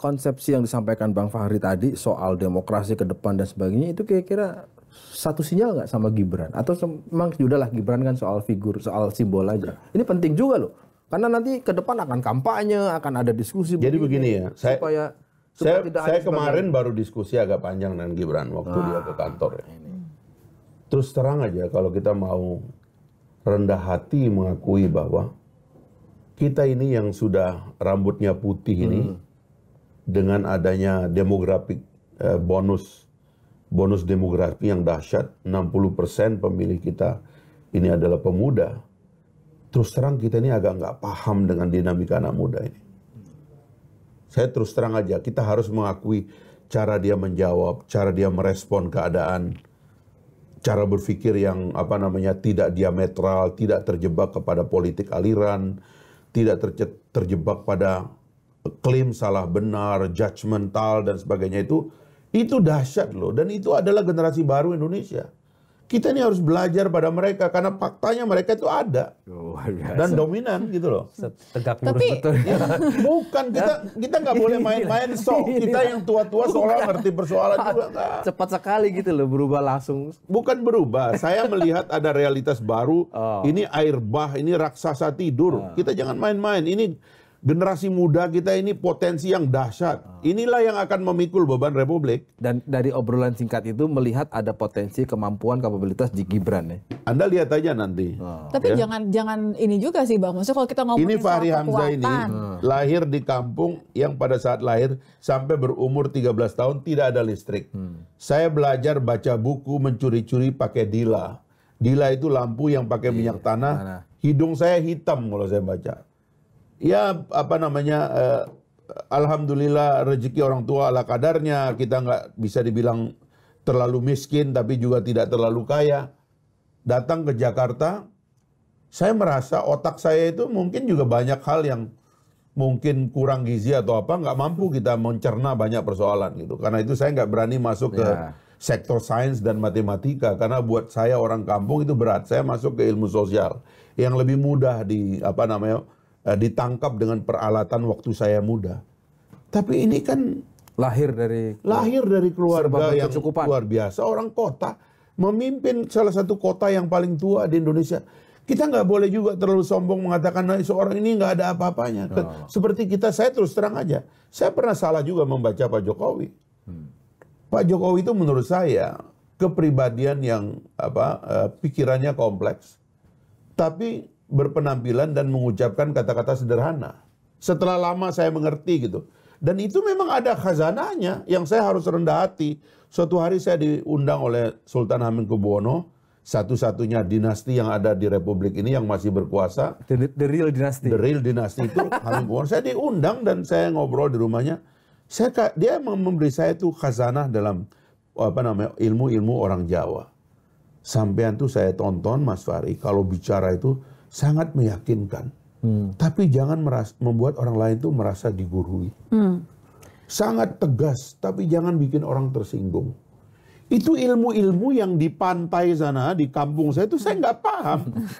konsepsi yang disampaikan Bang Fahri tadi soal demokrasi ke depan dan sebagainya itu kira-kira satu sinyal nggak sama Gibran atau memang sudahlah ya Gibran kan soal figur soal simbol aja ini penting juga loh karena nanti ke depan akan kampanye akan ada diskusi jadi begini, begini ya saya, supaya saya, tidak saya kemarin baru diskusi agak panjang dengan Gibran waktu ah, dia ke nah, kantor ya. terus terang aja kalau kita mau rendah hati mengakui bahwa kita ini yang sudah rambutnya putih ini hmm dengan adanya demografik eh, bonus bonus demografi yang dahsyat 60% pemilih kita ini adalah pemuda terus terang kita ini agak nggak paham dengan dinamika anak muda ini saya terus terang aja kita harus mengakui cara dia menjawab cara dia merespon keadaan cara berpikir yang apa namanya tidak diametral tidak terjebak kepada politik aliran tidak terjebak pada klaim salah benar, judgmental dan sebagainya itu itu dahsyat loh dan itu adalah generasi baru Indonesia. Kita ini harus belajar pada mereka karena faktanya mereka itu ada oh, dan dominan gitu loh. Tegak Tapi, betul. Ya, bukan kita kita nggak boleh main-main sok kita yang tua-tua seolah ngerti persoalan juga. Gak. Cepat sekali gitu loh berubah langsung. Bukan berubah. Saya melihat ada realitas baru. Oh. Ini air bah, ini raksasa tidur. Oh. Kita jangan main-main. Ini generasi muda kita ini potensi yang dahsyat. Ah. Inilah yang akan memikul beban Republik. Dan dari obrolan singkat itu melihat ada potensi kemampuan kapabilitas di Gibran ya. Anda lihat aja nanti. Oh. Tapi ya. jangan jangan ini juga sih Bang. Maksudnya kalau kita ngomong Ini Fahri Hamzah ini hmm. lahir di kampung yang pada saat lahir sampai berumur 13 tahun tidak ada listrik. Hmm. Saya belajar baca buku mencuri-curi pakai dila. Dila itu lampu yang pakai iya, minyak tanah. Hidung saya hitam kalau saya baca ya apa namanya eh, alhamdulillah rezeki orang tua ala kadarnya kita nggak bisa dibilang terlalu miskin tapi juga tidak terlalu kaya datang ke Jakarta saya merasa otak saya itu mungkin juga banyak hal yang mungkin kurang gizi atau apa nggak mampu kita mencerna banyak persoalan gitu karena itu saya nggak berani masuk ke ya. sektor sains dan matematika karena buat saya orang kampung itu berat saya masuk ke ilmu sosial yang lebih mudah di apa namanya Eh, ditangkap dengan peralatan waktu saya muda. Tapi ini kan lahir dari lahir dari keluarga yang kecukupan. luar biasa. Orang kota memimpin salah satu kota yang paling tua di Indonesia. Kita nggak boleh juga terlalu sombong mengatakan nah, seorang ini nggak ada apa-apanya. Oh. Seperti kita, saya terus terang aja, saya pernah salah juga membaca Pak Jokowi. Hmm. Pak Jokowi itu menurut saya kepribadian yang apa eh, pikirannya kompleks, tapi berpenampilan dan mengucapkan kata-kata sederhana. Setelah lama saya mengerti gitu. Dan itu memang ada khazanahnya yang saya harus rendah hati. Suatu hari saya diundang oleh Sultan Hamengkubuwono, satu-satunya dinasti yang ada di Republik ini yang masih berkuasa. The, the real dinasti. The real dinasti itu Hamengkubuwono. Saya diundang dan saya ngobrol di rumahnya. Saya dia memberi saya itu khazanah dalam apa namanya ilmu-ilmu orang Jawa. Sampean tuh saya tonton Mas Fari. kalau bicara itu sangat meyakinkan. Hmm. Tapi jangan merasa, membuat orang lain itu merasa digurui. Hmm. Sangat tegas, tapi jangan bikin orang tersinggung. Itu ilmu-ilmu yang di pantai sana, di kampung saya itu saya nggak paham.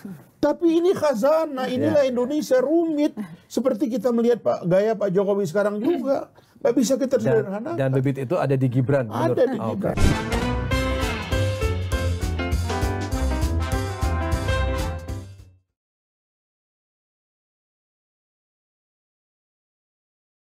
Tapi ini khazanah, inilah ya. Indonesia rumit. Seperti kita melihat Pak gaya Pak Jokowi sekarang juga. Nggak bisa kita sederhana. Dan, dan bibit itu ada di Gibran. Ada menurut. di ah, Gibran. Okay.